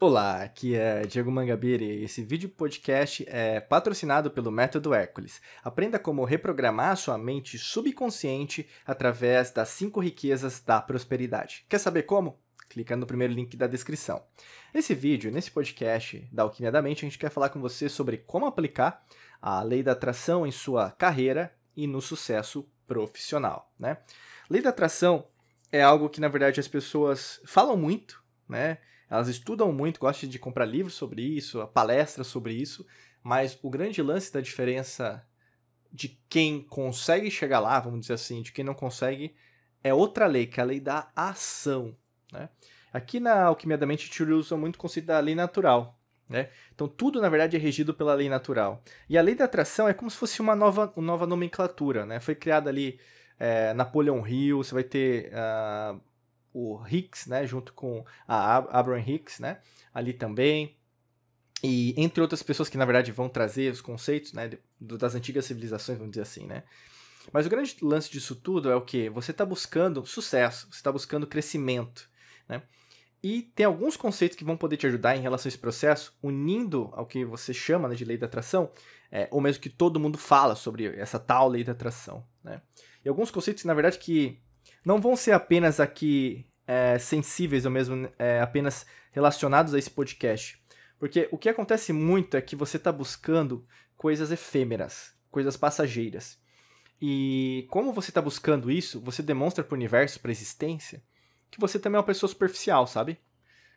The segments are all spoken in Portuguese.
Olá, aqui é Diego Mangabeira e esse vídeo podcast é patrocinado pelo Método Hércules. Aprenda como reprogramar sua mente subconsciente através das cinco riquezas da prosperidade. Quer saber como? Clica no primeiro link da descrição. Nesse vídeo, nesse podcast da Alquimia da Mente, a gente quer falar com você sobre como aplicar a lei da atração em sua carreira e no sucesso profissional. Né? Lei da atração é algo que, na verdade, as pessoas falam muito, né? Elas estudam muito, gostam de comprar livros sobre isso, palestras sobre isso, mas o grande lance da diferença de quem consegue chegar lá, vamos dizer assim, de quem não consegue, é outra lei, que é a lei da ação. Né? Aqui na Alquimia da Mente, a gente usa muito o conceito da lei natural. Né? Então, tudo, na verdade, é regido pela lei natural. E a lei da atração é como se fosse uma nova, uma nova nomenclatura. Né? Foi criada ali é, eh, Napoleon Hill, você vai ter ah, o Hicks, né, junto com a Abraham Hicks, né, ali também. E entre outras pessoas que na verdade vão trazer os conceitos, né, das antigas civilizações, vamos dizer assim, né? Mas o grande lance disso tudo é o que você está buscando sucesso, você está buscando crescimento, né? E tem alguns conceitos que vão poder te ajudar em relação a esse processo, unindo ao que você chama né, de lei da atração, é, ou mesmo que todo mundo fala sobre essa tal lei da atração. Né? E alguns conceitos, na verdade, que não vão ser apenas aqui é, sensíveis ou mesmo é, apenas relacionados a esse podcast. Porque o que acontece muito é que você está buscando coisas efêmeras, coisas passageiras. E como você está buscando isso, você demonstra para o universo, para a existência, que você também é uma pessoa superficial, sabe?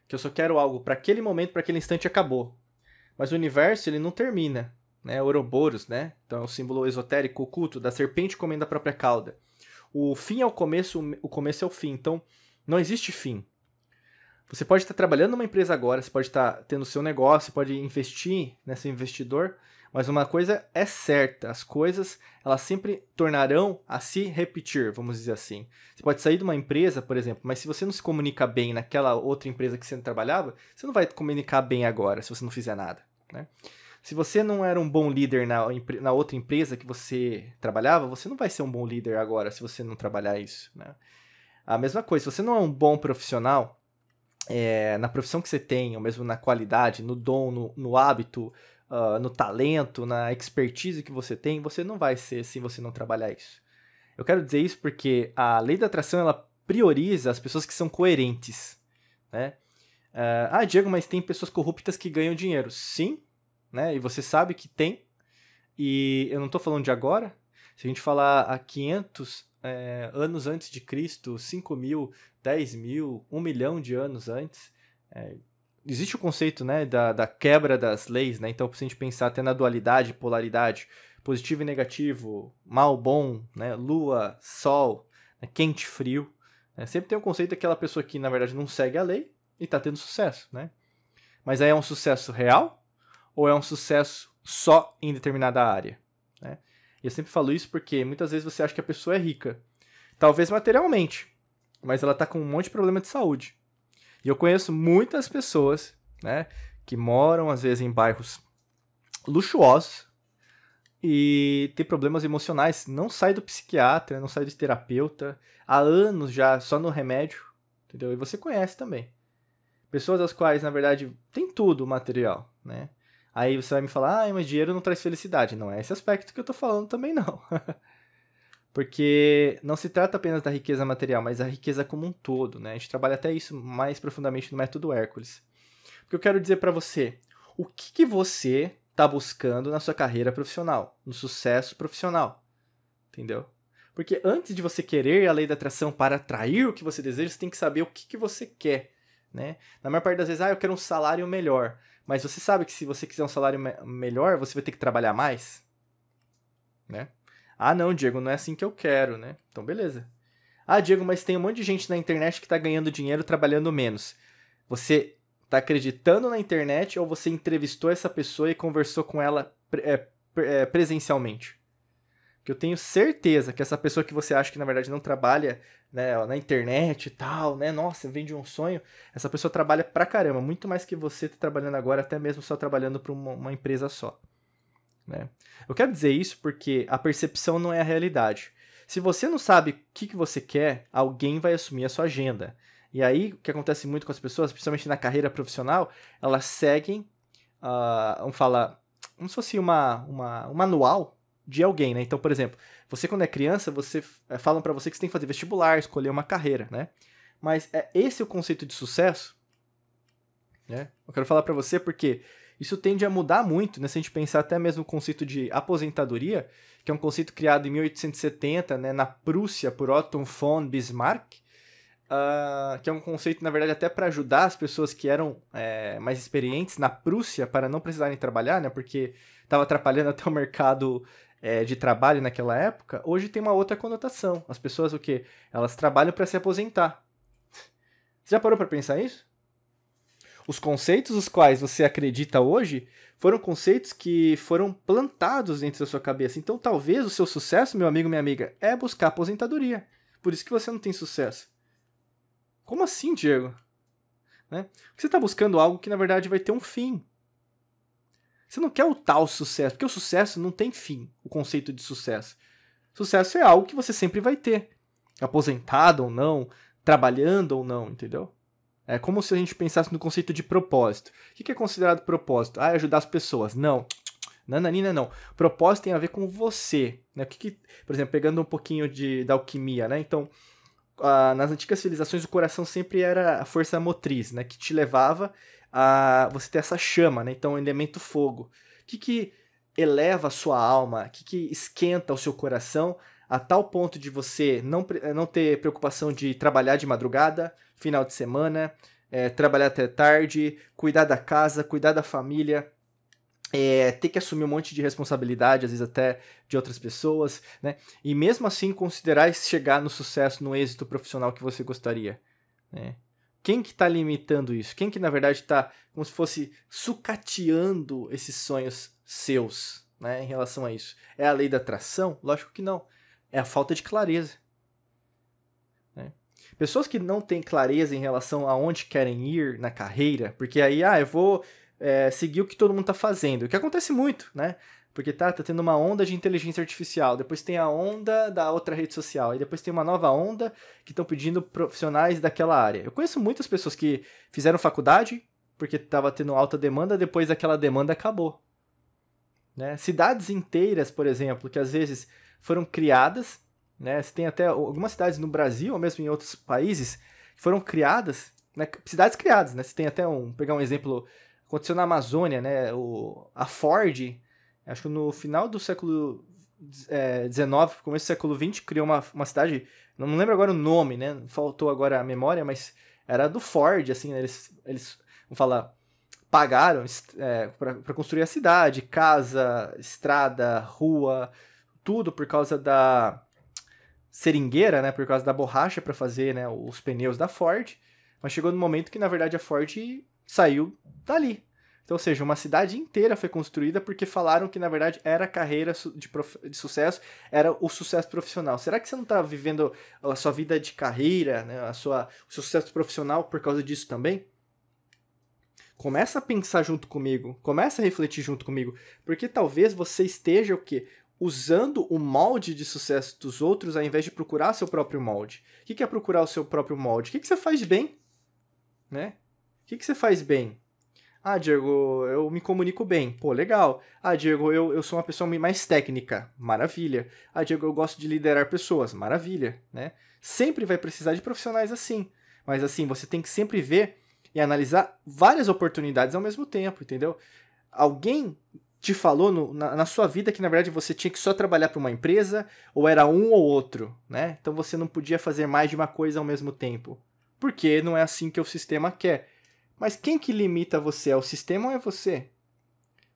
Que eu só quero algo para aquele momento, para aquele instante acabou. Mas o universo, ele não termina. Né? Ouroboros, né? Então é o símbolo esotérico oculto da serpente comendo a própria cauda. O fim é o começo, o começo é o fim. Então não existe fim. Você pode estar trabalhando numa empresa agora, você pode estar tendo seu negócio, pode investir nesse investidor, mas uma coisa é certa, as coisas elas sempre tornarão a se repetir, vamos dizer assim. Você pode sair de uma empresa, por exemplo, mas se você não se comunica bem naquela outra empresa que você trabalhava, você não vai comunicar bem agora se você não fizer nada, né? Se você não era um bom líder na, na outra empresa que você trabalhava, você não vai ser um bom líder agora se você não trabalhar isso, né? a mesma coisa. Se você não é um bom profissional, é, na profissão que você tem, ou mesmo na qualidade, no dom, no, no hábito, uh, no talento, na expertise que você tem, você não vai ser se você não trabalhar isso. Eu quero dizer isso porque a lei da atração ela prioriza as pessoas que são coerentes, né? Uh, ah, Diego, mas tem pessoas corruptas que ganham dinheiro. Sim, né? E você sabe que tem. E eu não estou falando de agora, se a gente falar a 500 é, anos antes de Cristo, 5 mil, 10 mil, 1 milhão de anos antes, é, existe o conceito né, da, da quebra das leis, né? Então, se a gente pensar até na dualidade, polaridade, positivo e negativo, mal, bom, né? lua, sol, né? quente, frio. Né? Sempre tem o conceito daquela pessoa que, na verdade, não segue a lei e está tendo sucesso, né? Mas aí é um sucesso real ou é um sucesso só em determinada área, né? E eu sempre falo isso porque muitas vezes você acha que a pessoa é rica. Talvez materialmente, mas ela tá com um monte de problema de saúde. E eu conheço muitas pessoas, né, que moram às vezes em bairros luxuosos e tem problemas emocionais, não sai do psiquiatra, não sai do terapeuta, há anos já só no remédio, entendeu? E você conhece também. Pessoas as quais, na verdade, tem tudo o material, né? Aí você vai me falar, ah, mas dinheiro não traz felicidade. Não é esse aspecto que eu tô falando também, não. Porque não se trata apenas da riqueza material, mas da riqueza como um todo, né? A gente trabalha até isso mais profundamente no método Hércules. Porque eu quero dizer para você, o que, que você está buscando na sua carreira profissional, no sucesso profissional, entendeu? Porque antes de você querer a lei da atração para atrair o que você deseja, você tem que saber o que, que você quer, né? Na maior parte das vezes, ah, eu quero um salário melhor. Mas você sabe que se você quiser um salário me melhor, você vai ter que trabalhar mais, né? Ah, não, Diego, não é assim que eu quero, né? Então, beleza. Ah, Diego, mas tem um monte de gente na internet que está ganhando dinheiro trabalhando menos. Você está acreditando na internet ou você entrevistou essa pessoa e conversou com ela é, é, presencialmente? Porque eu tenho certeza que essa pessoa que você acha que na verdade não trabalha né, na internet e tal, né? Nossa, vende um sonho. Essa pessoa trabalha pra caramba, muito mais que você tá trabalhando agora, até mesmo só trabalhando para uma, uma, empresa só. Né? Eu quero dizer isso porque a percepção não é a realidade. Se você não sabe o que, que você quer, alguém vai assumir a sua agenda. E aí, o que acontece muito com as pessoas, principalmente na carreira profissional, elas seguem, uh, vamos falar, como se fosse uma, uma, um manual de alguém, né? Então, por exemplo, você quando é criança, você é, falam para você que você tem que fazer vestibular, escolher uma carreira, né? Mas é esse o conceito de sucesso? Né? Eu quero falar para você porque isso tende a mudar muito, né? Se a gente pensar até mesmo o conceito de aposentadoria, que é um conceito criado em 1870, né, na Prússia, por Otto von Bismarck, uh, que é um conceito, na verdade, até para ajudar as pessoas que eram é, mais experientes na Prússia para não precisarem trabalhar, né? Porque estava atrapalhando até o mercado é, de trabalho naquela época, hoje tem uma outra conotação. As pessoas o quê? Elas trabalham para se aposentar. Você já parou para pensar isso? Os conceitos os quais você acredita hoje foram conceitos que foram plantados dentro da sua cabeça. Então, talvez o seu sucesso, meu amigo, minha amiga, é buscar aposentadoria. Por isso que você não tem sucesso. Como assim, Diego? Né? Você está buscando algo que na verdade vai ter um fim. Você não quer o tal sucesso, porque o sucesso não tem fim, o conceito de sucesso. Sucesso é algo que você sempre vai ter. Aposentado ou não, trabalhando ou não, entendeu? É como se a gente pensasse no conceito de propósito. O que é considerado propósito? Ah, é ajudar as pessoas. Não. Nananina, não. Propósito tem a ver com você. Né? O que, que por exemplo, pegando um pouquinho de, da alquimia, né? Então, ah, nas antigas civilizações, o coração sempre era a força motriz, né? Que te levava a você ter essa chama, né? Então, o elemento fogo. O que, que eleva a sua alma? O que, que esquenta o seu coração a tal ponto de você não, não ter preocupação de trabalhar de madrugada, final de semana, é, trabalhar até tarde, cuidar da casa, cuidar da família, é, ter que assumir um monte de responsabilidade, às vezes até de outras pessoas, né? E mesmo assim considerar chegar no sucesso, no êxito profissional que você gostaria, né? Quem que está limitando isso? Quem que, na verdade, está como se fosse sucateando esses sonhos seus, né, em relação a isso? É a lei da atração? Lógico que não. É a falta de clareza. Né? Pessoas que não têm clareza em relação a onde querem ir na carreira, porque aí, ah, eu vou é, seguir o que todo mundo está fazendo, o que acontece muito, né? Porque tá, tá tendo uma onda de inteligência artificial, depois tem a onda da outra rede social, e depois tem uma nova onda que estão pedindo profissionais daquela área. Eu conheço muitas pessoas que fizeram faculdade porque estava tendo alta demanda, depois aquela demanda acabou. Né? Cidades inteiras, por exemplo, que às vezes foram criadas, né? Você tem até algumas cidades no Brasil ou mesmo em outros países que foram criadas, né? cidades criadas, né? Você tem até um, pegar um exemplo, aconteceu na Amazônia, né? O, a Ford acho que no final do século XIX, é, começo do século XX, criou uma, uma cidade, não me lembro agora o nome, né? Faltou agora a memória, mas era do Ford, assim, né? eles, eles, vamos falar, pagaram é, para construir a cidade, casa, estrada, rua, tudo por causa da seringueira, né? Por causa da borracha para fazer né, os pneus da Ford. Mas chegou no momento que, na verdade, a Ford saiu dali, então, ou seja, uma cidade inteira foi construída porque falaram que, na verdade, era a carreira de, prof... de sucesso, era o sucesso profissional. Será que você não está vivendo a sua vida de carreira, né, a sua, o seu sucesso profissional por causa disso também? Começa a pensar junto comigo, começa a refletir junto comigo, porque talvez você esteja o quê? usando o molde de sucesso dos outros ao invés de procurar seu próprio molde. O que é procurar o seu próprio molde? O que você faz bem? Né? O que você faz bem? Ah, Diego, eu me comunico bem. Pô, legal. Ah, Diego, eu, eu sou uma pessoa mais técnica. Maravilha. Ah, Diego, eu gosto de liderar pessoas. Maravilha, né? Sempre vai precisar de profissionais assim. Mas assim, você tem que sempre ver e analisar várias oportunidades ao mesmo tempo, entendeu? Alguém te falou no, na, na, sua vida que na verdade você tinha que só trabalhar para uma empresa ou era um ou outro, né? Então você não podia fazer mais de uma coisa ao mesmo tempo, porque não é assim que o sistema quer. Mas quem que limita você? É o sistema ou é você?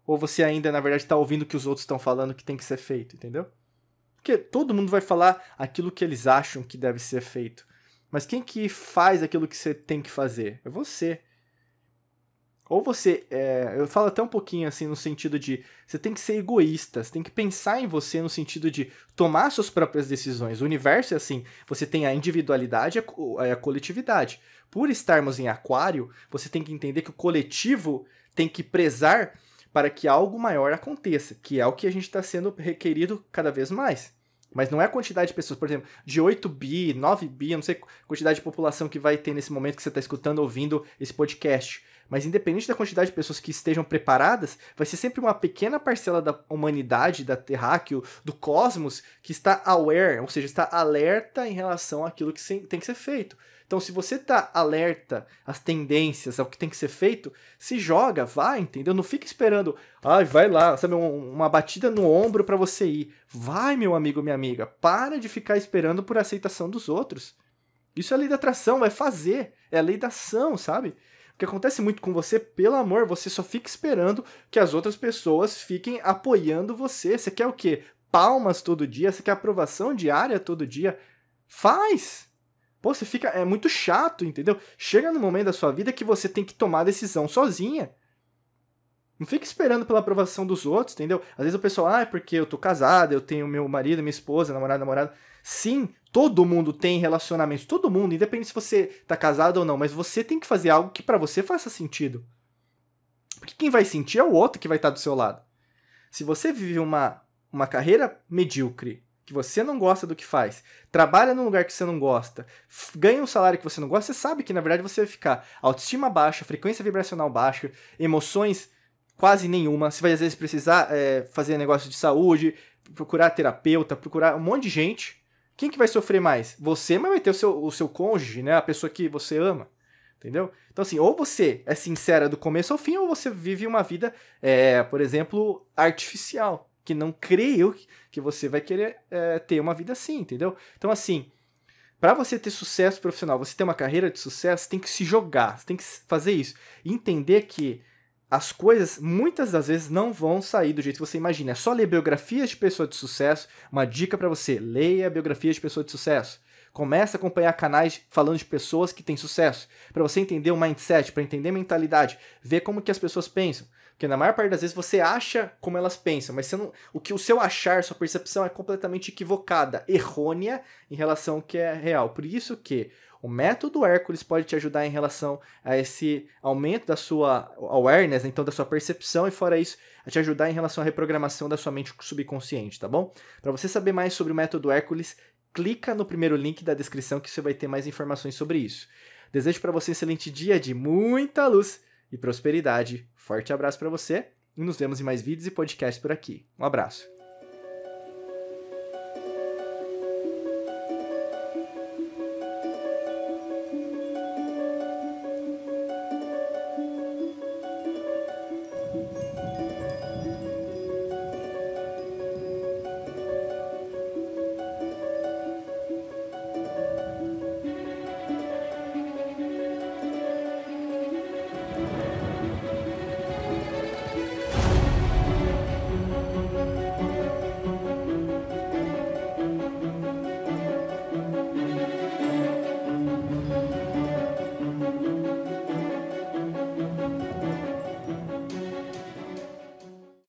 Ou você ainda, na verdade, está ouvindo o que os outros estão falando que tem que ser feito, entendeu? Porque todo mundo vai falar aquilo que eles acham que deve ser feito. Mas quem que faz aquilo que você tem que fazer? É você. Ou você. É, eu falo até um pouquinho assim no sentido de. Você tem que ser egoísta, você tem que pensar em você no sentido de tomar suas próprias decisões. O universo é assim: você tem a individualidade e a coletividade. Por estarmos em aquário, você tem que entender que o coletivo tem que prezar para que algo maior aconteça, que é o que a gente está sendo requerido cada vez mais. Mas não é a quantidade de pessoas, por exemplo, de 8 bi, 9 bi, eu não sei a quantidade de população que vai ter nesse momento que você está escutando, ouvindo esse podcast. Mas independente da quantidade de pessoas que estejam preparadas, vai ser sempre uma pequena parcela da humanidade, da terráqueo, do cosmos, que está aware, ou seja, está alerta em relação àquilo que tem que ser feito. Então, se você tá alerta às tendências, ao que tem que ser feito, se joga, vai, entendeu? Não fica esperando, ai, ah, vai lá, sabe, uma batida no ombro para você ir. Vai, meu amigo, minha amiga, para de ficar esperando por aceitação dos outros. Isso é lei da atração, vai é fazer. É a lei da ação, sabe? O que acontece muito com você, pelo amor, você só fica esperando que as outras pessoas fiquem apoiando você. Você quer o quê? Palmas todo dia? Você quer aprovação diária todo dia? Faz! Pô, você fica. É muito chato, entendeu? Chega no momento da sua vida que você tem que tomar a decisão sozinha. Não fica esperando pela aprovação dos outros, entendeu? Às vezes o pessoal, ah, é porque eu tô casado, eu tenho meu marido, minha esposa, namorado, namorada. Sim, todo mundo tem relacionamentos, todo mundo, independente se você tá casado ou não, mas você tem que fazer algo que para você faça sentido. Porque quem vai sentir é o outro que vai estar tá do seu lado. Se você vive uma, uma carreira medíocre, que você não gosta do que faz, trabalha num lugar que você não gosta, ganha um salário que você não gosta, você sabe que na verdade você vai ficar autoestima baixa, frequência vibracional baixa, emoções quase nenhuma. Você vai às vezes precisar é, fazer negócio de saúde, procurar terapeuta, procurar um monte de gente. Quem que vai sofrer mais? Você, mas vai ter o seu, o seu cônjuge, né? A pessoa que você ama. Entendeu? Então, assim, ou você é sincera do começo ao fim, ou você vive uma vida, é, por exemplo, artificial. Que não creio que você vai querer é, ter uma vida assim, entendeu? Então, assim, para você ter sucesso profissional, você ter uma carreira de sucesso, tem que se jogar, tem que fazer isso. entender que as coisas muitas das vezes não vão sair do jeito que você imagina. É só ler biografias de pessoas de sucesso. Uma dica para você: leia biografias de pessoas de sucesso. Começa a acompanhar canais falando de pessoas que têm sucesso, para você entender o mindset, para entender a mentalidade, ver como que as pessoas pensam. Porque na maior parte das vezes você acha como elas pensam, mas não, o que o seu achar, sua percepção é completamente equivocada, errônea em relação ao que é real. Por isso que o método Hércules pode te ajudar em relação a esse aumento da sua awareness, né, então da sua percepção, e fora isso, a te ajudar em relação à reprogramação da sua mente subconsciente, tá bom? Para você saber mais sobre o método Hércules, clica no primeiro link da descrição que você vai ter mais informações sobre isso. Desejo para você um excelente dia de muita luz e prosperidade. Forte abraço para você e nos vemos em mais vídeos e podcasts por aqui. Um abraço.